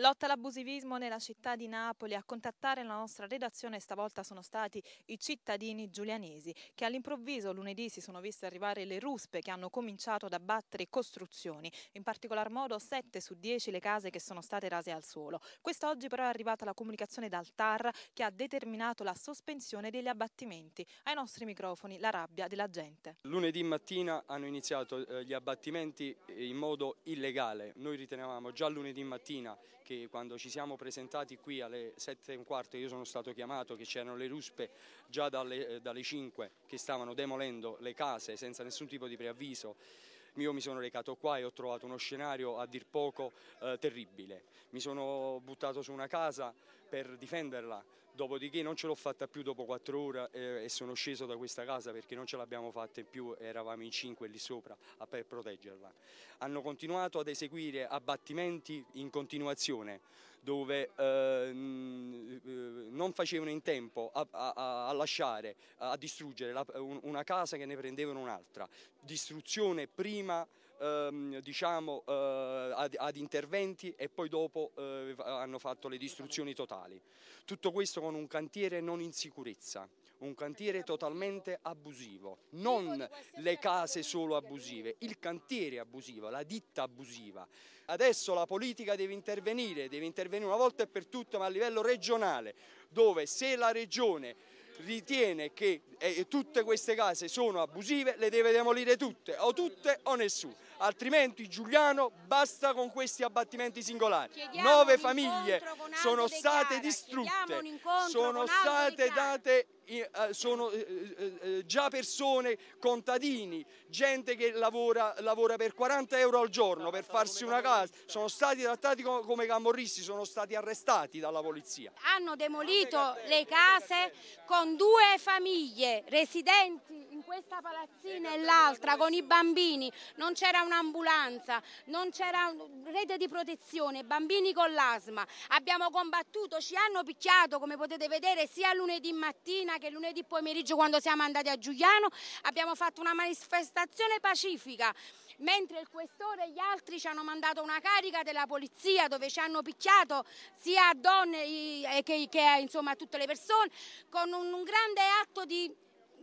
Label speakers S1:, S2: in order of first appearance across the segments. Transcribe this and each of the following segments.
S1: Lotta all'abusivismo nella città di Napoli. A contattare la nostra redazione stavolta sono stati i cittadini giulianesi che all'improvviso lunedì si sono viste arrivare le ruspe che hanno cominciato ad abbattere costruzioni, in particolar modo 7 su 10 le case che sono state rase al suolo. Quest'oggi però è arrivata la comunicazione dal TAR che ha determinato la sospensione degli abbattimenti. Ai nostri microfoni la rabbia della gente.
S2: Lunedì mattina hanno iniziato eh, gli abbattimenti eh, in modo illegale. Noi ritenevamo già lunedì mattina che quando ci siamo presentati qui alle 7 e un quarto io sono stato chiamato che c'erano le ruspe già dalle, eh, dalle 5 che stavano demolendo le case senza nessun tipo di preavviso io mi sono recato qua e ho trovato uno scenario a dir poco eh, terribile. Mi sono buttato su una casa per difenderla, dopodiché non ce l'ho fatta più dopo quattro ore eh, e sono sceso da questa casa perché non ce l'abbiamo fatta in più, eravamo in cinque lì sopra a, per proteggerla. Hanno continuato ad eseguire abbattimenti in continuazione dove eh, mm, eh non facevano in tempo a, a, a lasciare, a distruggere la, una casa che ne prendevano un'altra, distruzione prima ehm, diciamo, eh, ad, ad, interventi e poi dopo eh, hanno fatto le distruzioni totali. Tutto questo con un cantiere non in sicurezza, un cantiere totalmente abusivo, non le case solo abusive, il cantiere abusivo, la ditta abusiva. Adesso la politica deve intervenire, deve intervenire una volta e per tutte ma a livello regionale, dove se la regione ritiene che e tutte queste case sono abusive, le deve demolire tutte, o tutte o nessuno. Altrimenti Giuliano basta con questi abbattimenti singolari. Chiediamo Nove famiglie sono state Chiara, distrutte, eh, sono state date sono già persone, contadini, gente che lavora, lavora, per 40 euro al giorno per farsi una casa, sono stati trattati come camorristi, sono stati arrestati dalla polizia.
S3: Hanno demolito le case con due famiglie residenti questa palazzina e l'altra con i bambini, non c'era un'ambulanza, non c'era rete di protezione, bambini con l'asma. Abbiamo combattuto, ci hanno picchiato come potete vedere sia lunedì mattina che lunedì pomeriggio quando siamo andati a Giuliano, abbiamo fatto una manifestazione pacifica mentre il questore e gli altri ci hanno mandato una carica della polizia dove ci hanno picchiato sia donne eh, che, che insomma, tutte le persone con un, un grande atto di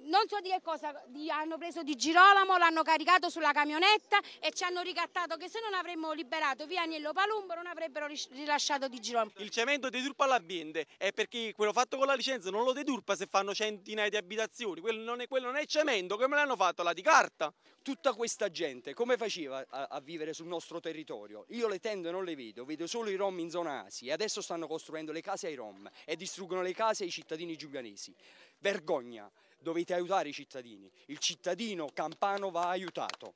S3: non so di che cosa, di, hanno preso di Girolamo, l'hanno caricato sulla camionetta e ci hanno ricattato che se non avremmo liberato via Agnello Palumbo non avrebbero rilasciato di Girolamo.
S2: Il cemento deturpa l'ambiente, è perché quello fatto con la licenza non lo deturpa se fanno centinaia di abitazioni, quello non è, quello non è cemento, come l'hanno fatto la di carta. Tutta questa gente come faceva a, a, vivere sul nostro territorio? Io le tende non le vedo, vedo solo i rom in zona Asi e adesso stanno costruendo le case ai rom e distruggono le case ai cittadini giulianesi. Vergogna! dovete aiutare i cittadini. Il cittadino campano va aiutato.